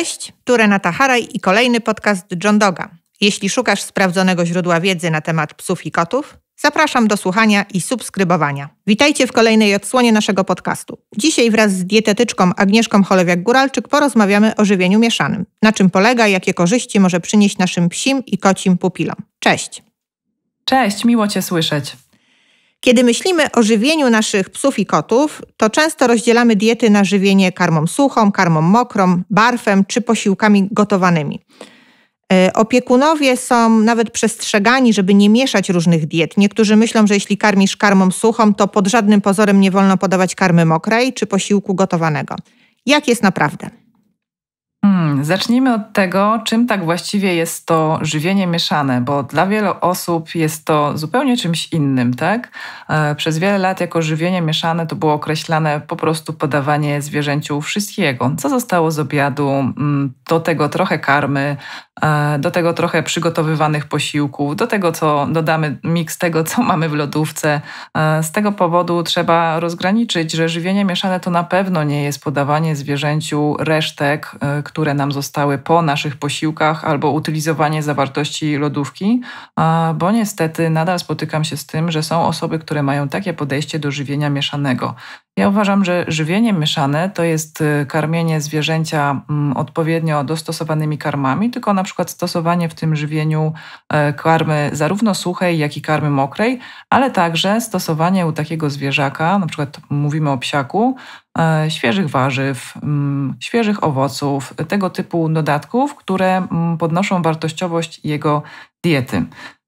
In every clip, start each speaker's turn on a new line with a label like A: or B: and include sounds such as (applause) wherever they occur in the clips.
A: Cześć, Turena Taharaj i kolejny podcast John Doga. Jeśli szukasz sprawdzonego źródła wiedzy na temat psów i kotów, zapraszam do słuchania i subskrybowania. Witajcie w kolejnej odsłonie naszego podcastu. Dzisiaj wraz z dietetyczką Agnieszką Cholewiak-Guralczyk porozmawiamy o żywieniu mieszanym. Na czym polega i jakie korzyści może przynieść naszym psim i kocim pupilom. Cześć! Cześć, miło Cię słyszeć. Kiedy myślimy o żywieniu naszych psów i kotów, to często rozdzielamy diety na żywienie karmą suchą, karmą mokrą, barfem czy posiłkami gotowanymi. E, opiekunowie są nawet przestrzegani, żeby nie mieszać różnych diet. Niektórzy myślą, że jeśli karmisz karmą suchą, to pod żadnym pozorem nie wolno podawać karmy mokrej czy posiłku gotowanego. Jak jest naprawdę? Hmm, zacznijmy
B: od tego, czym tak właściwie jest to żywienie mieszane, bo dla wielu osób jest to zupełnie czymś innym, tak? E, przez wiele lat jako żywienie mieszane to było określane po prostu podawanie zwierzęciu wszystkiego, co zostało z obiadu, mm, do tego trochę karmy, E, do tego trochę przygotowywanych posiłków, do tego, co dodamy, miks tego, co (laughs) mamy w lodówce. E, z tego powodu trzeba rozgraniczyć, że żywienie mieszane to na pewno nie jest podawanie zwierzęciu resztek, e, które nam zostały po naszych posiłkach, albo utylizowanie zawartości lodówki, bo niestety nadal spotykam się z tym, że są osoby, które mają takie podejście do żywienia mieszanego ja uważam, że żywienie mieszane to jest y, karmienie zwierzęcia mm, odpowiednio dostosowanymi karmami, tylko na przykład stosowanie w tym żywieniu e, karmy zarówno suchej, jak i karmy mokrej, ale także stosowanie u takiego zwierzaka, na przykład mówimy o psiaku, e, świeżych warzyw, mm, świeżych owoców, tego typu dodatków, które mm, podnoszą wartościowość jego diety.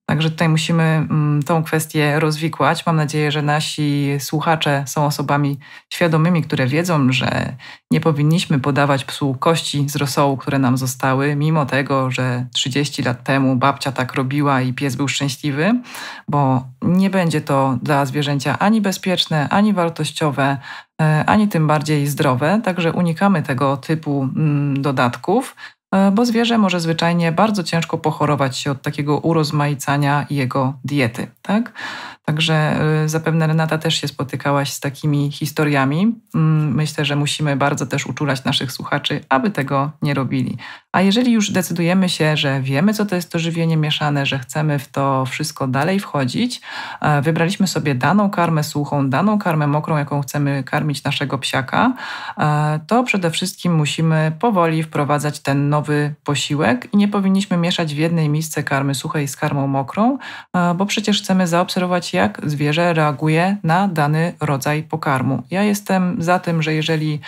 B: Także tutaj musimy mm, tą kwestię rozwikłać. Mam nadzieję, że nasi słuchacze są osobami świadomymi, które wiedzą, że nie powinniśmy podawać psu kości z rosołu, które nam zostały, mimo tego, że 30 lat temu babcia tak robiła i pies był szczęśliwy, bo nie będzie to dla zwierzęcia ani bezpieczne, ani wartościowe, e, ani tym bardziej zdrowe. Także unikamy tego typu mm, dodatków. E, bo zwierzę może zwyczajnie bardzo ciężko pochorować się od takiego urozmaicania jego diety. Tak? Także y, zapewne Renata też się spotykałaś z takimi historiami. Mm, myślę, że musimy bardzo też uczulać naszych słuchaczy, aby tego nie robili. A jeżeli już decydujemy się, że wiemy, co to jest to żywienie mieszane, że chcemy w to wszystko dalej wchodzić, e, wybraliśmy sobie daną karmę suchą, daną karmę mokrą, jaką chcemy karmić naszego psiaka, e, to przede wszystkim musimy powoli wprowadzać ten nowy posiłek i nie powinniśmy mieszać w jednej misce karmy suchej z karmą mokrą, e, bo przecież chcemy zaobserwować, jak zwierzę reaguje na dany rodzaj pokarmu. Ja jestem za tym, że jeżeli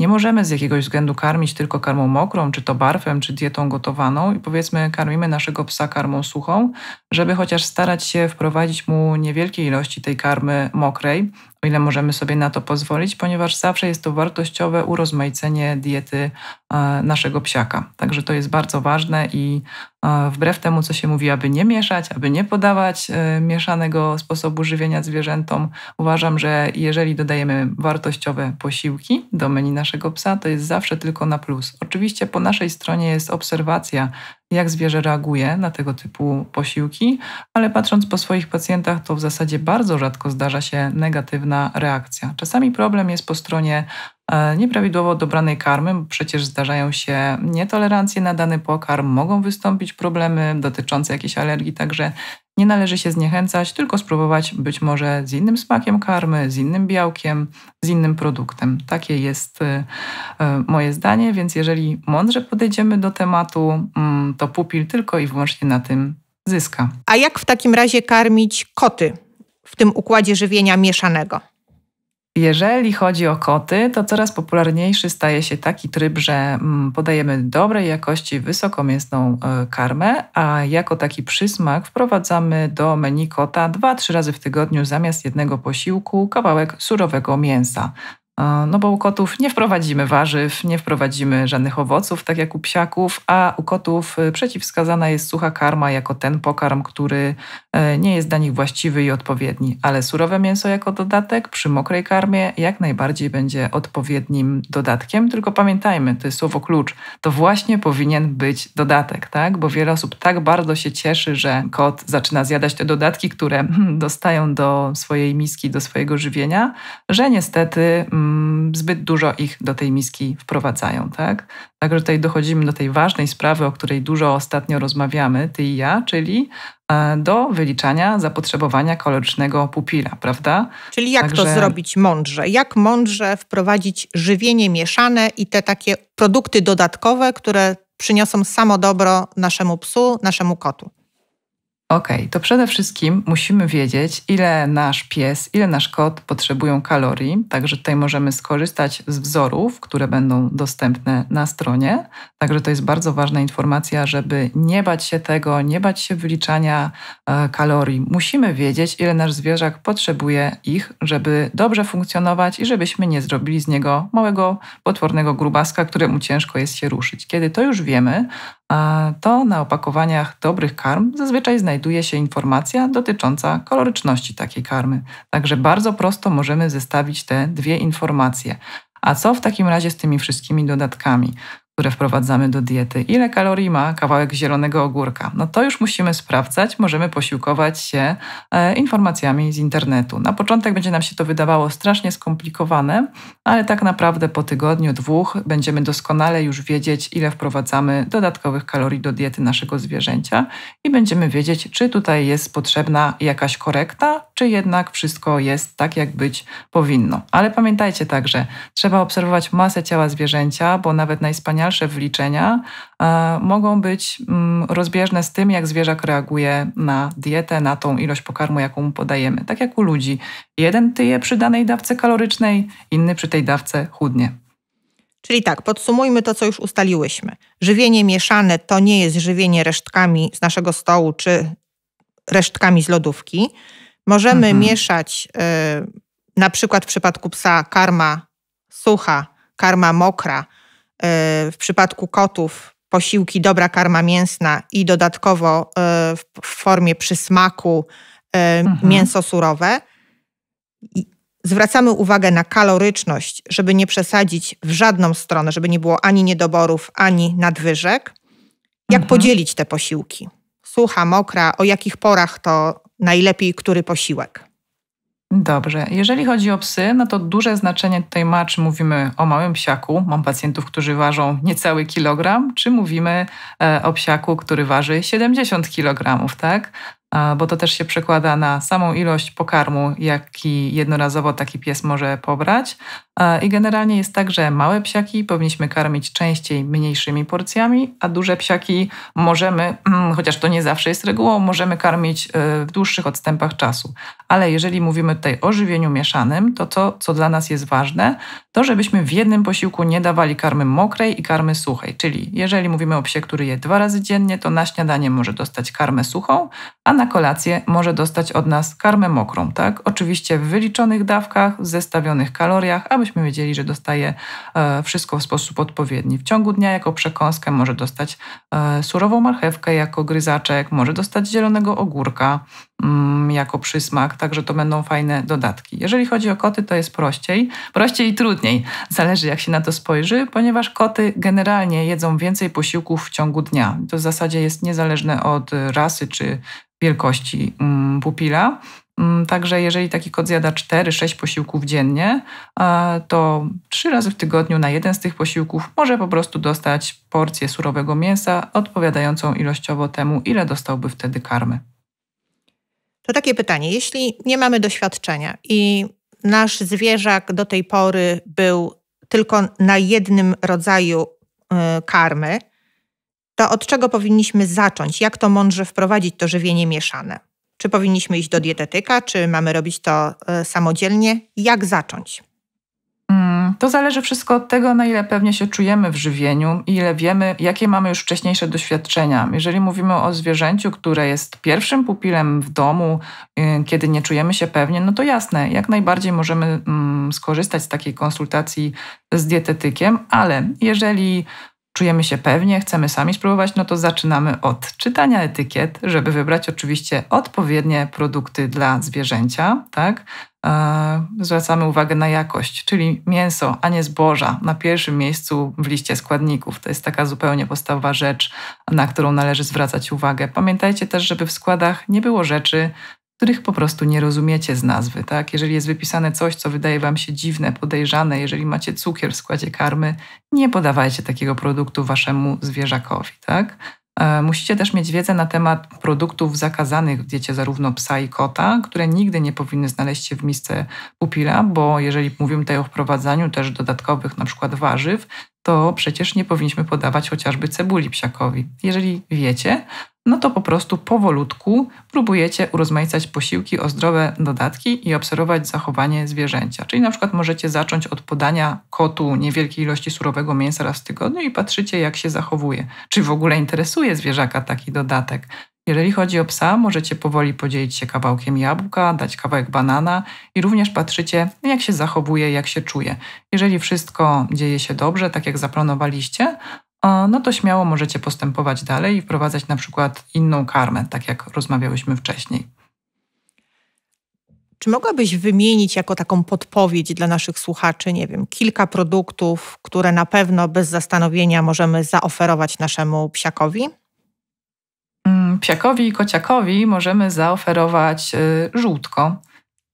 B: nie możemy z jakiegoś względu karmić tylko karmą mokrą, czy to barfem, czy dietą gotowaną i powiedzmy karmimy naszego psa karmą suchą, żeby chociaż starać się wprowadzić mu niewielkie ilości tej karmy mokrej, o ile możemy sobie na to pozwolić, ponieważ zawsze jest to wartościowe urozmaicenie diety e, naszego psiaka. Także to jest bardzo ważne i e, wbrew temu, co się mówi, aby nie mieszać, aby nie podawać e, mieszanego sposobu żywienia zwierzętom, uważam, że jeżeli dodajemy wartościowe posiłki do menu naszego psa, to jest zawsze tylko na plus. Oczywiście po naszej stronie jest obserwacja jak zwierzę reaguje na tego typu posiłki, ale patrząc po swoich pacjentach, to w zasadzie bardzo rzadko zdarza się negatywna reakcja. Czasami problem jest po stronie E, nieprawidłowo dobranej karmy, bo przecież zdarzają się nietolerancje na dany pokarm, mogą wystąpić problemy dotyczące jakiejś alergii, także nie należy się zniechęcać, tylko spróbować być może z innym smakiem karmy, z innym białkiem, z innym produktem. Takie jest e, e, moje zdanie, więc jeżeli mądrze podejdziemy do tematu, mm, to pupil tylko i wyłącznie na tym zyska.
A: A jak w takim razie karmić koty w tym układzie żywienia mieszanego? Jeżeli chodzi
B: o koty, to coraz popularniejszy staje się taki tryb, że mm, podajemy dobrej jakości wysokomięsną e, karmę, a jako taki przysmak wprowadzamy do menu kota 2-3 razy w tygodniu zamiast jednego posiłku kawałek surowego mięsa. No bo u kotów nie wprowadzimy warzyw, nie wprowadzimy żadnych owoców, tak jak u psiaków, a u kotów y, przeciwwskazana jest sucha karma jako ten pokarm, który y, nie jest dla nich właściwy i odpowiedni, ale surowe mięso jako dodatek przy mokrej karmie jak najbardziej będzie odpowiednim dodatkiem, tylko pamiętajmy, to jest słowo klucz, to właśnie powinien być dodatek, tak? Bo wiele osób tak bardzo się cieszy, że kot zaczyna zjadać te dodatki, które hmm, dostają do swojej miski, do swojego żywienia, że niestety mm, zbyt dużo ich do tej miski wprowadzają. Tak? Także tutaj dochodzimy do tej ważnej sprawy, o której dużo ostatnio rozmawiamy, ty i ja, czyli e, do wyliczania zapotrzebowania kalorycznego pupila, prawda? Czyli jak Także... to zrobić
A: mądrze? Jak mądrze wprowadzić żywienie mieszane i te takie produkty dodatkowe, które przyniosą samo dobro naszemu psu, naszemu kotu?
B: Ok, to przede wszystkim musimy wiedzieć, ile nasz pies, ile nasz kot potrzebują kalorii. Także tutaj możemy skorzystać z wzorów, które będą dostępne na stronie. Także to jest bardzo ważna informacja, żeby nie bać się tego, nie bać się wyliczania e, kalorii. Musimy wiedzieć, ile nasz zwierzak potrzebuje ich, żeby dobrze funkcjonować i żebyśmy nie zrobili z niego małego, potwornego grubaska, któremu ciężko jest się ruszyć. Kiedy to już wiemy, to na opakowaniach dobrych karm zazwyczaj znajduje się informacja dotycząca kaloryczności takiej karmy. Także bardzo prosto możemy zestawić te dwie informacje. A co w takim razie z tymi wszystkimi dodatkami? które wprowadzamy do diety, ile kalorii ma kawałek zielonego ogórka. No to już musimy sprawdzać, możemy posiłkować się e, informacjami z internetu. Na początek będzie nam się to wydawało strasznie skomplikowane, ale tak naprawdę po tygodniu, dwóch będziemy doskonale już wiedzieć, ile wprowadzamy dodatkowych kalorii do diety naszego zwierzęcia i będziemy wiedzieć, czy tutaj jest potrzebna jakaś korekta, czy jednak wszystko jest tak, jak być powinno. Ale pamiętajcie także, trzeba obserwować masę ciała zwierzęcia, bo nawet najspanialsze wliczenia e, mogą być mm, rozbieżne z tym, jak zwierzak reaguje na dietę, na tą ilość pokarmu, jaką mu podajemy. Tak jak u ludzi. Jeden tyje przy danej dawce kalorycznej, inny przy
A: tej dawce chudnie. Czyli tak, podsumujmy to, co już ustaliłyśmy. Żywienie mieszane to nie jest żywienie resztkami z naszego stołu czy resztkami z lodówki. Możemy mhm. mieszać y, na przykład w przypadku psa karma sucha, karma mokra, y, w przypadku kotów posiłki dobra karma mięsna i dodatkowo y, w formie przysmaku y, mhm. mięso surowe. Zwracamy uwagę na kaloryczność, żeby nie przesadzić w żadną stronę, żeby nie było ani niedoborów, ani nadwyżek. Jak mhm. podzielić te posiłki? Sucha, mokra, o jakich porach to najlepiej który posiłek?
B: Dobrze. Jeżeli chodzi o psy, no to duże znaczenie tutaj ma, czy mówimy o małym psiaku. Mam pacjentów, którzy ważą niecały kilogram, czy mówimy e, o psiaku, który waży 70 kilogramów, tak? Bo to też się przekłada na samą ilość pokarmu, jaki jednorazowo taki pies może pobrać, i generalnie jest tak, że małe psiaki powinniśmy karmić częściej mniejszymi porcjami, a duże psiaki możemy, mm, chociaż to nie zawsze jest regułą, możemy karmić y, w dłuższych odstępach czasu. Ale jeżeli mówimy tutaj o żywieniu mieszanym, to to, co dla nas jest ważne, to żebyśmy w jednym posiłku nie dawali karmy mokrej i karmy suchej. Czyli jeżeli mówimy o psie, który je dwa razy dziennie, to na śniadanie może dostać karmę suchą, a na kolację może dostać od nas karmę mokrą. Tak? Oczywiście w wyliczonych dawkach, w zestawionych kaloriach, abyśmy my wiedzieli, że dostaje wszystko w sposób odpowiedni. W ciągu dnia jako przekąskę może dostać e, surową marchewkę jako gryzaczek, może dostać zielonego ogórka mm, jako przysmak, także to będą fajne dodatki. Jeżeli chodzi o koty, to jest prościej, prościej i trudniej, zależy jak się na to spojrzy, ponieważ koty generalnie jedzą więcej posiłków w ciągu dnia. To w zasadzie jest niezależne od rasy czy wielkości mm, pupila. Mm, także jeżeli taki kot zjada 4-6 posiłków dziennie, e, to 3 razy w tygodniu na jeden z tych posiłków może po prostu dostać porcję surowego mięsa odpowiadającą ilościowo temu, ile dostałby wtedy karmy.
A: To takie pytanie. Jeśli nie mamy doświadczenia i nasz zwierzak do tej pory był tylko na jednym rodzaju e, karmy, to od czego powinniśmy zacząć? Jak to mądrze wprowadzić to żywienie mieszane? Czy powinniśmy iść do dietetyka, czy mamy robić to e, samodzielnie? Jak zacząć?
B: Mm, to zależy wszystko od tego, na ile pewnie się czujemy w żywieniu, ile wiemy, jakie mamy już wcześniejsze doświadczenia. Jeżeli mówimy o zwierzęciu, które jest pierwszym pupilem w domu, y, kiedy nie czujemy się pewnie, no to jasne, jak najbardziej możemy mm, skorzystać z takiej konsultacji z dietetykiem, ale jeżeli czujemy się pewnie, chcemy sami spróbować, no to zaczynamy od czytania etykiet, żeby wybrać oczywiście odpowiednie produkty dla zwierzęcia, tak? E, zwracamy uwagę na jakość, czyli mięso, a nie zboża, na pierwszym miejscu w liście składników. To jest taka zupełnie podstawowa rzecz, na którą należy zwracać uwagę. Pamiętajcie też, żeby w składach nie było rzeczy, których po prostu nie rozumiecie z nazwy. Tak? Jeżeli jest wypisane coś, co wydaje Wam się dziwne, podejrzane, jeżeli macie cukier w składzie karmy, nie podawajcie takiego produktu Waszemu zwierzakowi. Tak? E, musicie też mieć wiedzę na temat produktów zakazanych w diecie zarówno psa i kota, które nigdy nie powinny znaleźć się w misce pupila, bo jeżeli mówimy tutaj o wprowadzaniu też dodatkowych na przykład warzyw, to przecież nie powinniśmy podawać chociażby cebuli psiakowi. Jeżeli wiecie, no to po prostu powolutku próbujecie urozmaicać posiłki o zdrowe dodatki i obserwować zachowanie zwierzęcia. Czyli na przykład możecie zacząć od podania kotu niewielkiej ilości surowego mięsa raz w tygodniu i patrzycie, jak się zachowuje. Czy w ogóle interesuje zwierzaka taki dodatek? Jeżeli chodzi o psa, możecie powoli podzielić się kawałkiem jabłka, dać kawałek banana i również patrzycie, jak się zachowuje, jak się czuje. Jeżeli wszystko dzieje się dobrze, tak jak zaplanowaliście, no to śmiało możecie postępować dalej i wprowadzać na przykład inną karmę, tak jak rozmawiałyśmy wcześniej.
A: Czy mogłabyś wymienić jako taką podpowiedź dla naszych słuchaczy, nie wiem, kilka produktów, które na pewno bez zastanowienia możemy zaoferować naszemu psiakowi? psiakowi i kociakowi możemy zaoferować
B: y, żółtko.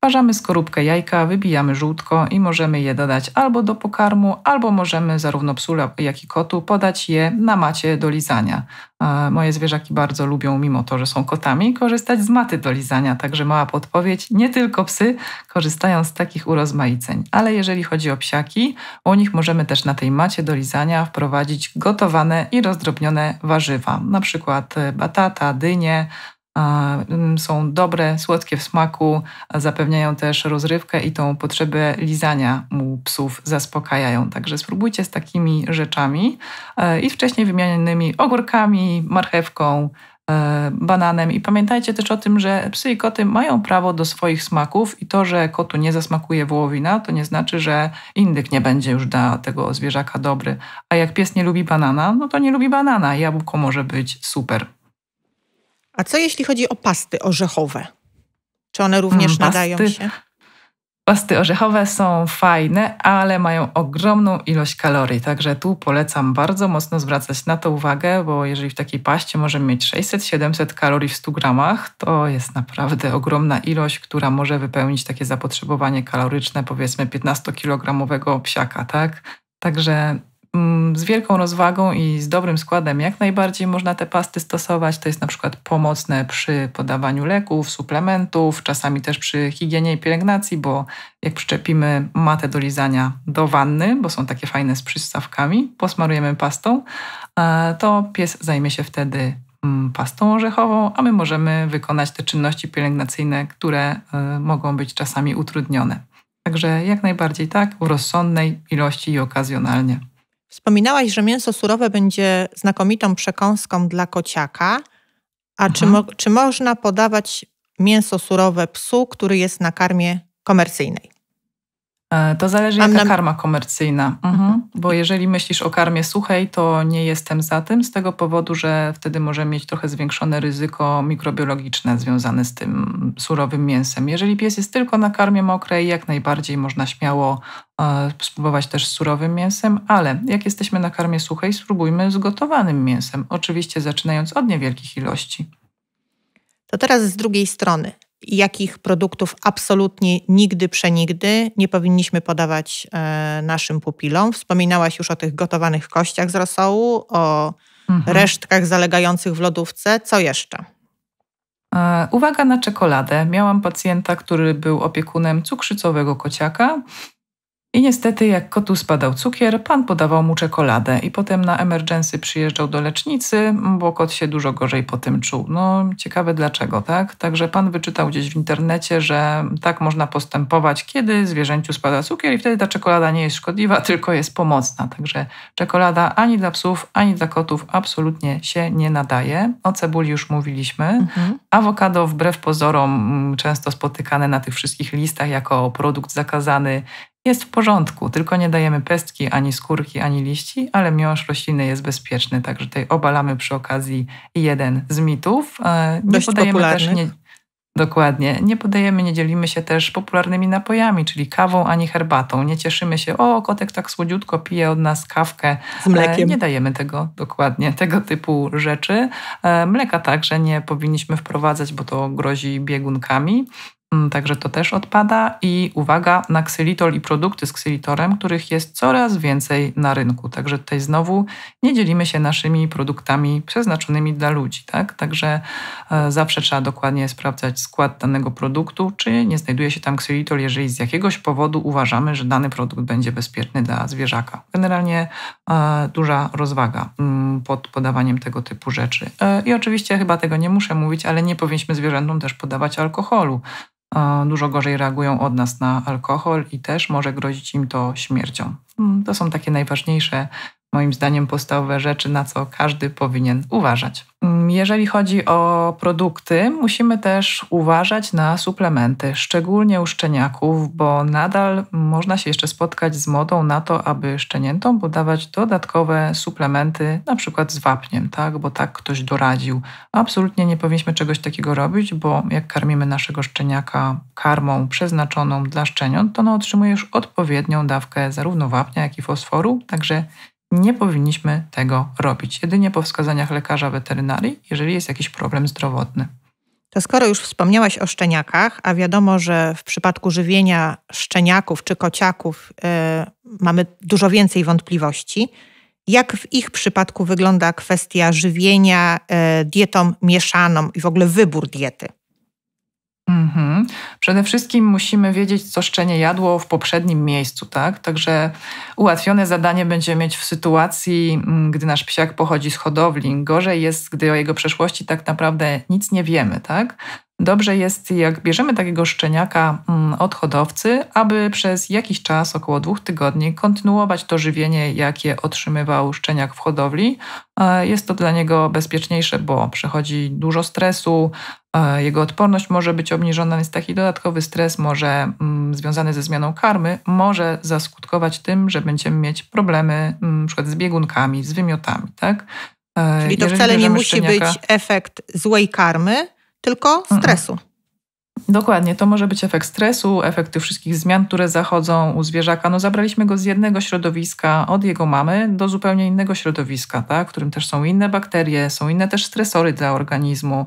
B: Parzamy skorupkę jajka, wybijamy żółtko i możemy je dodać albo do pokarmu, albo możemy zarówno psu, jak i kotu podać je na macie do lizania. E, moje zwierzaki bardzo lubią, mimo to, że są kotami, korzystać z maty do lizania, także mała podpowiedź. Nie tylko psy korzystają z takich urozmaiceń, ale jeżeli chodzi o psiaki, u nich możemy też na tej macie do lizania wprowadzić gotowane i rozdrobnione warzywa, na przykład e, batata, dynie, Mm, są dobre, słodkie w smaku, zapewniają też rozrywkę i tą potrzebę lizania mu psów zaspokajają. Także spróbujcie z takimi rzeczami e, i wcześniej wymienionymi ogórkami, marchewką, e, bananem. I pamiętajcie też o tym, że psy i koty mają prawo do swoich smaków i to, że kotu nie zasmakuje wołowina, to nie znaczy, że indyk nie będzie już dla tego zwierzaka dobry. A jak pies nie lubi banana, no to nie lubi banana. Jabłko może być super. A co jeśli chodzi o pasty orzechowe? Czy one również mm, pasty, nadają się? Pasty orzechowe są fajne, ale mają ogromną ilość kalorii, także tu polecam bardzo mocno zwracać na to uwagę, bo jeżeli w takiej paście możemy mieć 600-700 kalorii w 100 gramach, to jest naprawdę ogromna ilość, która może wypełnić takie zapotrzebowanie kaloryczne powiedzmy 15-kilogramowego psiaka, tak? Także Mm, z wielką rozwagą i z dobrym składem jak najbardziej można te pasty stosować. To jest na przykład pomocne przy podawaniu leków, suplementów, czasami też przy higienie i pielęgnacji, bo jak przyczepimy matę do lizania do wanny, bo są takie fajne z przystawkami, posmarujemy pastą, e, to pies zajmie się wtedy mm, pastą orzechową, a my możemy wykonać te czynności pielęgnacyjne, które e, mogą być czasami utrudnione. Także jak najbardziej tak, w rozsądnej ilości i okazjonalnie.
A: Wspominałaś, że mięso surowe będzie znakomitą przekąską dla kociaka. A czy, mhm. mo czy można podawać mięso surowe psu, który jest na karmie komercyjnej? E, to zależy jaka nam... karma komercyjna, mhm. mhm. bo
B: jeżeli myślisz o karmie suchej, to nie jestem za tym z tego powodu, że wtedy możemy mieć trochę zwiększone ryzyko mikrobiologiczne związane z tym surowym mięsem. Jeżeli pies jest tylko na karmie mokrej, jak najbardziej można śmiało e, spróbować też z surowym mięsem, ale jak jesteśmy na karmie suchej, spróbujmy z gotowanym mięsem, oczywiście
A: zaczynając od niewielkich ilości. To teraz z drugiej strony jakich produktów absolutnie nigdy, przenigdy nie powinniśmy podawać e, naszym pupilom. Wspominałaś już o tych gotowanych kościach z rosołu, o mhm. resztkach zalegających w lodówce. Co jeszcze?
B: E, uwaga na czekoladę. Miałam pacjenta, który był opiekunem cukrzycowego kociaka i niestety, jak kotu spadał cukier, pan podawał mu czekoladę i potem na emergency przyjeżdżał do lecznicy, bo kot się dużo gorzej po tym czuł. No, ciekawe dlaczego, tak? Także pan wyczytał gdzieś w internecie, że tak można postępować, kiedy zwierzęciu spada cukier i wtedy ta czekolada nie jest szkodliwa, tylko jest pomocna. Także czekolada ani dla psów, ani dla kotów absolutnie się nie nadaje. O cebuli już mówiliśmy. Mhm. Awokado wbrew pozorom mm, często spotykane na tych wszystkich listach jako produkt zakazany jest w porządku, tylko nie dajemy pestki, ani skórki, ani liści, ale miąższ rośliny jest bezpieczny, także tutaj obalamy przy okazji jeden z mitów. E, nie Dość podajemy popularnych. też nie, Dokładnie. Nie podajemy, nie dzielimy się też popularnymi napojami, czyli kawą ani herbatą. Nie cieszymy się, o, kotek tak słodziutko pije od nas kawkę. Z mlekiem. E, nie dajemy tego, dokładnie, (laughs) tego typu rzeczy. E, mleka także nie powinniśmy wprowadzać, bo to grozi biegunkami. Mm, także to też odpada. I uwaga na ksylitol i produkty z ksylitorem, których jest coraz więcej na rynku. Także tutaj znowu nie dzielimy się naszymi produktami przeznaczonymi dla ludzi. Tak? Także e, zawsze trzeba dokładnie sprawdzać skład danego produktu, czy nie znajduje się tam ksylitol, jeżeli z jakiegoś powodu uważamy, że dany produkt będzie bezpieczny dla zwierzaka. Generalnie e, duża rozwaga mm, pod podawaniem tego typu rzeczy. E, I oczywiście chyba tego nie muszę mówić, ale nie powinniśmy zwierzętom też podawać alkoholu dużo gorzej reagują od nas na alkohol i też może grozić im to śmiercią. To są takie najważniejsze moim zdaniem podstawowe rzeczy, na co każdy powinien uważać. Mm, jeżeli chodzi o produkty, musimy też uważać na suplementy, szczególnie u szczeniaków, bo nadal można się jeszcze spotkać z modą na to, aby szczeniętom podawać dodatkowe suplementy, na przykład z wapniem, tak? bo tak ktoś doradził. Absolutnie nie powinniśmy czegoś takiego robić, bo jak karmimy naszego szczeniaka karmą przeznaczoną dla szczeniąt, to ona otrzymuje już odpowiednią dawkę zarówno wapnia, jak i fosforu, także nie powinniśmy tego robić, jedynie po wskazaniach lekarza weterynarii, jeżeli jest jakiś problem zdrowotny.
A: To skoro już wspomniałaś o szczeniakach, a wiadomo, że w przypadku żywienia szczeniaków czy kociaków y, mamy dużo więcej wątpliwości, jak w ich przypadku wygląda kwestia żywienia y, dietą mieszaną i w ogóle wybór diety? Mhm. Przede wszystkim musimy wiedzieć, co szczenie jadło w poprzednim miejscu, tak? Także
B: ułatwione zadanie będzie mieć w sytuacji, mm, gdy nasz psiak pochodzi z hodowli. Gorzej jest, gdy o jego przeszłości tak naprawdę nic nie wiemy, tak? Dobrze jest, jak bierzemy takiego szczeniaka mm, od hodowcy, aby przez jakiś czas, około dwóch tygodni, kontynuować to żywienie, jakie otrzymywał szczeniak w hodowli. E, jest to dla niego bezpieczniejsze, bo przechodzi dużo stresu, e, jego odporność może być obniżona, więc taki dodatkowy stres może mm, związany ze zmianą karmy może zaskutkować tym, że będziemy mieć problemy mm, np. z biegunkami, z wymiotami. Tak? E, Czyli to Jeżeli wcale nie musi szczeniaka... być
A: efekt złej karmy, tylko mhm. stresu. Mm Dokładnie,
B: to może być efekt stresu, efekt tych wszystkich zmian, które zachodzą u zwierzaka. No zabraliśmy go z jednego środowiska, od jego mamy, do zupełnie innego środowiska, tak? w którym też są inne bakterie, są inne też stresory dla organizmu,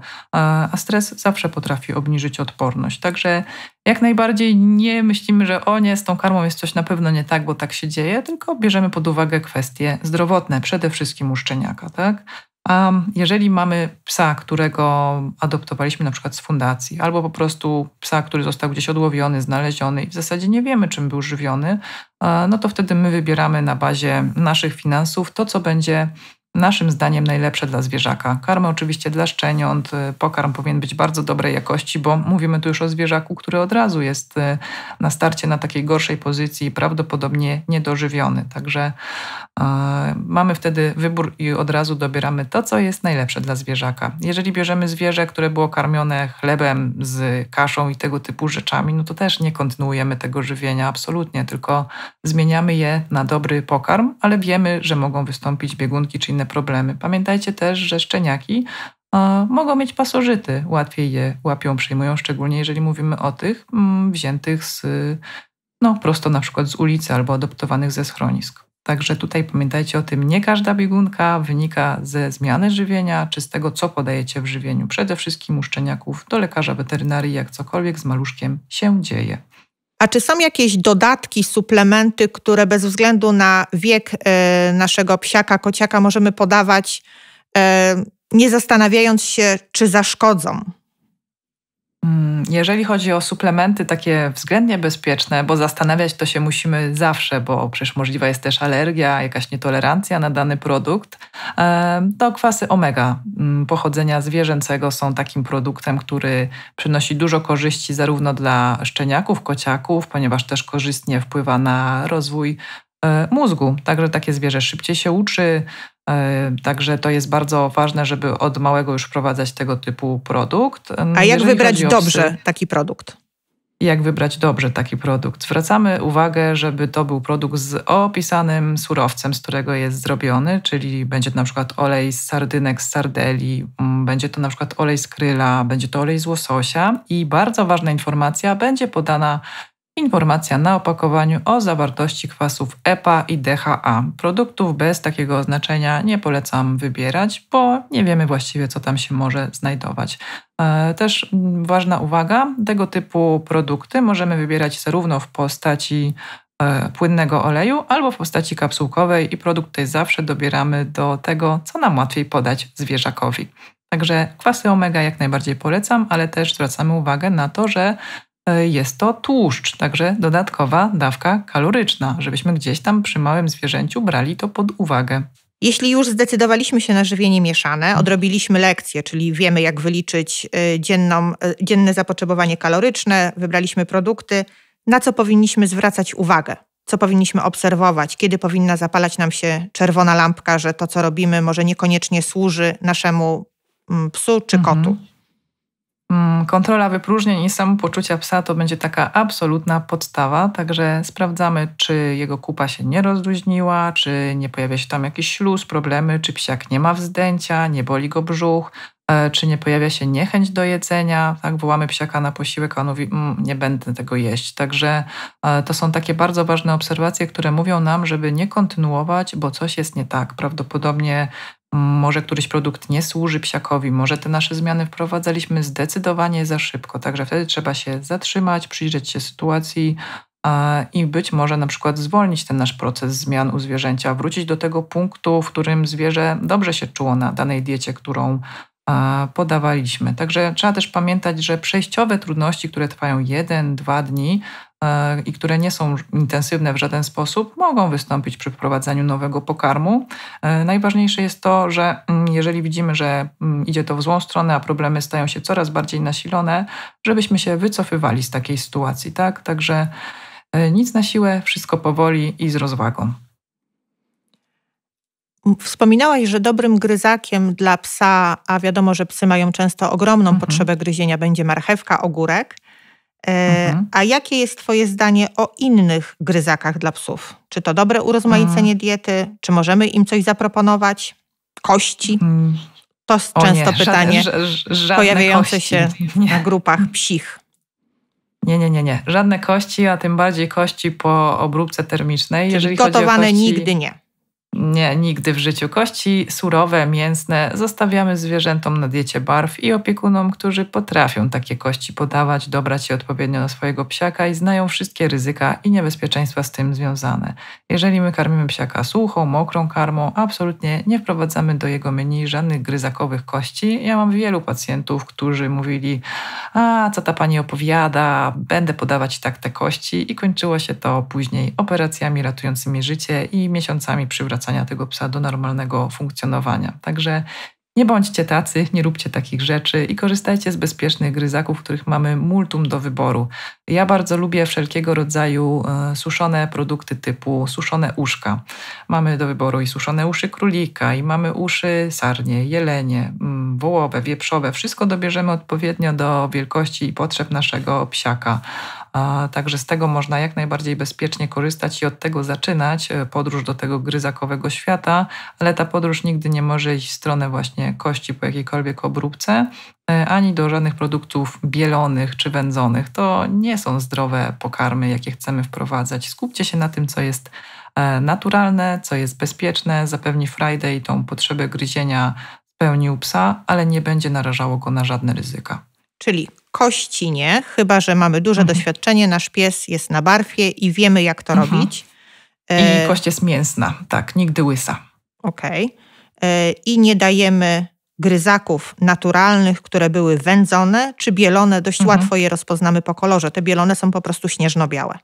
B: a stres zawsze potrafi obniżyć odporność. Także jak najbardziej nie myślimy, że o nie, z tą karmą jest coś na pewno nie tak, bo tak się dzieje, tylko bierzemy pod uwagę kwestie zdrowotne, przede wszystkim u szczeniaka, tak? A jeżeli mamy psa, którego adoptowaliśmy na przykład z fundacji, albo po prostu psa, który został gdzieś odłowiony, znaleziony i w zasadzie nie wiemy, czym był żywiony, e, no to wtedy my wybieramy na bazie naszych finansów to, co będzie naszym zdaniem najlepsze dla zwierzaka. Karmy oczywiście dla szczeniąt, pokarm powinien być bardzo dobrej jakości, bo mówimy tu już o zwierzaku, który od razu jest e, na starcie na takiej gorszej pozycji i prawdopodobnie niedożywiony. Także yy, mamy wtedy wybór i od razu dobieramy to, co jest najlepsze dla zwierzaka. Jeżeli bierzemy zwierzę, które było karmione chlebem z kaszą i tego typu rzeczami, no to też nie kontynuujemy tego żywienia absolutnie, tylko zmieniamy je na dobry pokarm, ale wiemy, że mogą wystąpić biegunki czy inne inne problemy. Pamiętajcie też, że szczeniaki e, mogą mieć pasożyty, łatwiej je łapią, przyjmują, szczególnie jeżeli mówimy o tych mm, wziętych z, no, prosto na przykład z ulicy albo adoptowanych ze schronisk. Także tutaj pamiętajcie o tym, nie każda biegunka wynika ze zmiany żywienia czy z tego, co podajecie w żywieniu. Przede wszystkim u szczeniaków do lekarza weterynarii, jak cokolwiek z maluszkiem się dzieje.
A: A czy są jakieś dodatki, suplementy, które bez względu na wiek e, naszego psiaka, kociaka możemy podawać, e, nie zastanawiając się, czy zaszkodzą?
B: Mm, jeżeli chodzi o suplementy takie względnie bezpieczne, bo zastanawiać to się musimy zawsze, bo przecież możliwa jest też alergia, jakaś nietolerancja na dany produkt, to kwasy omega mm, pochodzenia zwierzęcego są takim produktem, który przynosi dużo korzyści zarówno dla szczeniaków, kociaków, ponieważ też korzystnie wpływa na rozwój e, mózgu. Także takie zwierzę szybciej się uczy, Także to jest bardzo ważne, żeby od małego już wprowadzać tego typu produkt. A jak Jeżeli wybrać dobrze taki produkt? Jak wybrać dobrze taki produkt? Zwracamy uwagę, żeby to był produkt z opisanym surowcem, z którego jest zrobiony, czyli będzie to na przykład olej z sardynek, z sardeli, mm, będzie to na przykład olej z kryla, będzie to olej z łososia. I bardzo ważna informacja, będzie podana informacja na opakowaniu o zawartości kwasów EPA i DHA. Produktów bez takiego oznaczenia nie polecam wybierać, bo nie wiemy właściwie, co tam się może znajdować. E, też ważna uwaga, tego typu produkty możemy wybierać zarówno w postaci e, płynnego oleju albo w postaci kapsułkowej i produkt tutaj zawsze dobieramy do tego, co nam łatwiej podać zwierzakowi. Także kwasy omega jak najbardziej polecam, ale też zwracamy uwagę na to, że E, jest to tłuszcz, także dodatkowa dawka kaloryczna, żebyśmy gdzieś tam przy małym zwierzęciu brali to pod uwagę.
A: Jeśli już zdecydowaliśmy się na żywienie mieszane, odrobiliśmy lekcję, czyli wiemy, jak wyliczyć e, dzienną, e, dzienne zapotrzebowanie kaloryczne, wybraliśmy produkty, na co powinniśmy zwracać uwagę, co powinniśmy obserwować, kiedy powinna zapalać nam się czerwona lampka, że to, co robimy, może niekoniecznie służy naszemu mm, psu czy kotu. Mhm. Mm, kontrola wypróżnień i samopoczucia
B: psa to będzie taka absolutna podstawa, także sprawdzamy, czy jego kupa się nie rozluźniła, czy nie pojawia się tam jakiś śluz, problemy, czy psiak nie ma wzdęcia, nie boli go brzuch, e, czy nie pojawia się niechęć do jedzenia, tak, wołamy psiaka na posiłek, a on mówi, mmm, nie będę tego jeść. Także e, to są takie bardzo ważne obserwacje, które mówią nam, żeby nie kontynuować, bo coś jest nie tak. Prawdopodobnie może któryś produkt nie służy psiakowi, może te nasze zmiany wprowadzaliśmy zdecydowanie za szybko. Także wtedy trzeba się zatrzymać, przyjrzeć się sytuacji e, i być może na przykład zwolnić ten nasz proces zmian u zwierzęcia, wrócić do tego punktu, w którym zwierzę dobrze się czuło na danej diecie, którą e, podawaliśmy. Także trzeba też pamiętać, że przejściowe trudności, które trwają jeden, dwa dni, E, i które nie są intensywne w żaden sposób, mogą wystąpić przy wprowadzaniu nowego pokarmu. E, najważniejsze jest to, że mm, jeżeli widzimy, że mm, idzie to w złą stronę, a problemy stają się coraz bardziej nasilone, żebyśmy się wycofywali z takiej sytuacji, tak? Także e, nic na siłę, wszystko powoli i z rozwagą.
A: Wspominałaś, że dobrym gryzakiem dla psa, a wiadomo, że psy mają często ogromną mhm. potrzebę gryzienia, będzie marchewka, ogórek. E, mhm. A jakie jest Twoje zdanie o innych gryzakach dla psów? Czy to dobre urozmaicenie mhm. diety? Czy możemy im coś zaproponować? Kości? Mhm. To jest często nie, pytanie żadne, żadne pojawiające kości. się (laughs) nie. na grupach psich. Nie, nie, nie, nie.
B: Żadne kości, a tym bardziej kości po obróbce termicznej. Czyli Jeżeli gotowane kości... nigdy nie. Nie, nigdy w życiu. Kości surowe, mięsne zostawiamy zwierzętom na diecie barw i opiekunom, którzy potrafią takie kości podawać, dobrać je odpowiednio na swojego psiaka i znają wszystkie ryzyka i niebezpieczeństwa z tym związane. Jeżeli my karmimy psiaka suchą, mokrą karmą, absolutnie nie wprowadzamy do jego menu żadnych gryzakowych kości. Ja mam wielu pacjentów, którzy mówili: A co ta pani opowiada, będę podawać tak te kości, i kończyło się to później operacjami ratującymi życie i miesiącami przywracania przywracania tego psa do normalnego funkcjonowania. Także nie bądźcie tacy, nie róbcie takich rzeczy i korzystajcie z bezpiecznych gryzaków, których mamy multum do wyboru. Ja bardzo lubię wszelkiego rodzaju e, suszone produkty typu suszone uszka. Mamy do wyboru i suszone uszy królika, i mamy uszy sarnie, jelenie, mm, wołowe, wieprzowe. Wszystko dobierzemy odpowiednio do wielkości i potrzeb naszego psiaka. Także z tego można jak najbardziej bezpiecznie korzystać i od tego zaczynać e, podróż do tego gryzakowego świata, ale ta podróż nigdy nie może iść w stronę właśnie kości po jakiejkolwiek obróbce, e, ani do żadnych produktów bielonych czy wędzonych. To nie są zdrowe pokarmy, jakie chcemy wprowadzać. Skupcie się na tym, co jest e, naturalne, co jest bezpieczne, zapewni Friday tą potrzebę gryzienia spełnił psa, ale nie będzie narażało go na żadne ryzyka
A: czyli kości nie, chyba że mamy duże mhm. doświadczenie, nasz pies jest na barfie i wiemy, jak to mhm. robić. I e, kość jest mięsna, tak, nigdy łysa. Okej. Okay. E, I nie dajemy gryzaków naturalnych, które były wędzone czy bielone, dość mhm. łatwo je rozpoznamy po kolorze. Te bielone są po prostu śnieżno-białe.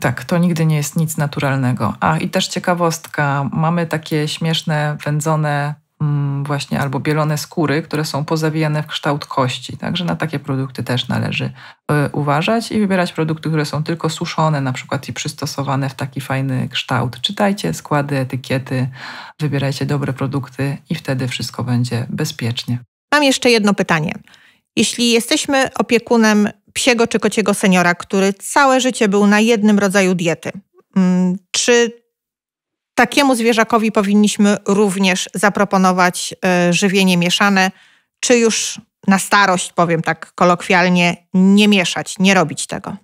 B: Tak, to nigdy nie jest nic naturalnego. A i też ciekawostka, mamy takie śmieszne, wędzone Mm, właśnie albo bielone skóry, które są pozawijane w kształt kości. Także na takie produkty też należy y, uważać i wybierać produkty, które są tylko suszone, na przykład i przystosowane w taki fajny kształt. Czytajcie składy, etykiety, wybierajcie dobre produkty i wtedy wszystko będzie bezpiecznie.
A: Mam jeszcze jedno pytanie. Jeśli jesteśmy opiekunem psiego czy kociego seniora, który całe życie był na jednym rodzaju diety, mm, czy Takiemu zwierzakowi powinniśmy również zaproponować e, żywienie mieszane, czy już na starość, powiem tak kolokwialnie, nie mieszać, nie robić tego.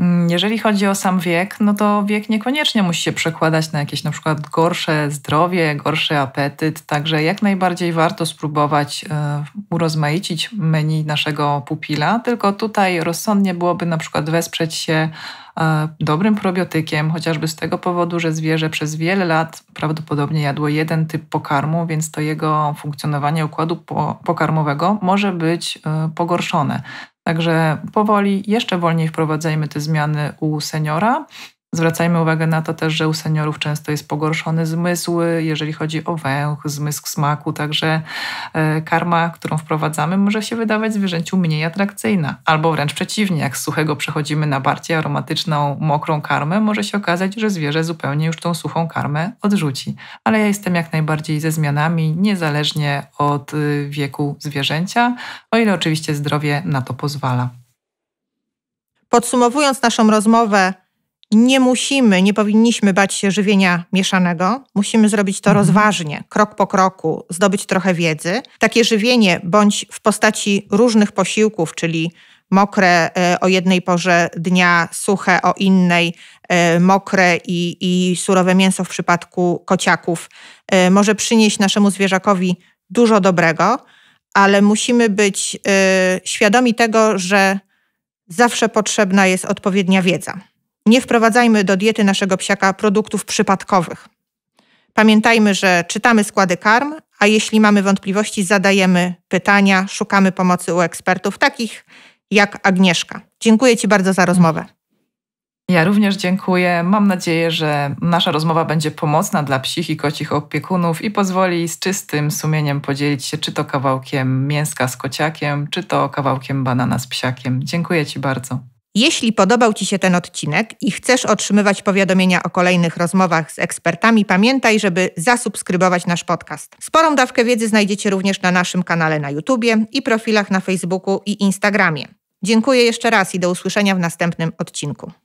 A: Mm, jeżeli
B: chodzi o sam wiek, no to wiek niekoniecznie musi się przekładać na jakieś na przykład gorsze zdrowie, gorszy apetyt, także jak najbardziej warto spróbować e, urozmaicić menu naszego pupila, tylko tutaj rozsądnie byłoby na przykład wesprzeć się E, dobrym probiotykiem, chociażby z tego powodu, że zwierzę przez wiele lat prawdopodobnie jadło jeden typ pokarmu, więc to jego funkcjonowanie układu pokarmowego może być e, pogorszone. Także powoli, jeszcze wolniej wprowadzajmy te zmiany u seniora, Zwracajmy uwagę na to też, że u seniorów często jest pogorszony zmysł, jeżeli chodzi o węch, zmysł smaku, także e, karma, którą wprowadzamy, może się wydawać zwierzęciu mniej atrakcyjna. Albo wręcz przeciwnie, jak z suchego przechodzimy na bardziej aromatyczną, mokrą karmę, może się okazać, że zwierzę zupełnie już tą suchą karmę odrzuci. Ale ja jestem jak najbardziej ze zmianami, niezależnie od y, wieku zwierzęcia, o ile oczywiście zdrowie na to pozwala.
A: Podsumowując naszą rozmowę, nie musimy, nie powinniśmy bać się żywienia mieszanego. Musimy zrobić to mhm. rozważnie, krok po kroku, zdobyć trochę wiedzy. Takie żywienie bądź w postaci różnych posiłków, czyli mokre e, o jednej porze dnia, suche o innej, e, mokre i, i surowe mięso w przypadku kociaków, e, może przynieść naszemu zwierzakowi dużo dobrego, ale musimy być świadomi tego, że zawsze potrzebna jest odpowiednia wiedza. Nie wprowadzajmy do diety naszego psiaka produktów przypadkowych. Pamiętajmy, że czytamy składy karm, a jeśli mamy wątpliwości, zadajemy pytania, szukamy pomocy u ekspertów, takich jak Agnieszka. Dziękuję Ci bardzo za rozmowę. Ja również dziękuję. Mam nadzieję, że
B: nasza rozmowa będzie pomocna dla psich i kocich opiekunów i pozwoli z czystym sumieniem podzielić się czy to kawałkiem mięska z kociakiem, czy to kawałkiem banana z psiakiem. Dziękuję Ci
A: bardzo. Jeśli podobał Ci się ten odcinek i chcesz otrzymywać powiadomienia o kolejnych rozmowach z ekspertami, pamiętaj, żeby zasubskrybować nasz podcast. Sporą dawkę wiedzy znajdziecie również na naszym kanale na YouTubie i profilach na Facebooku i Instagramie. Dziękuję jeszcze raz i do usłyszenia w następnym odcinku.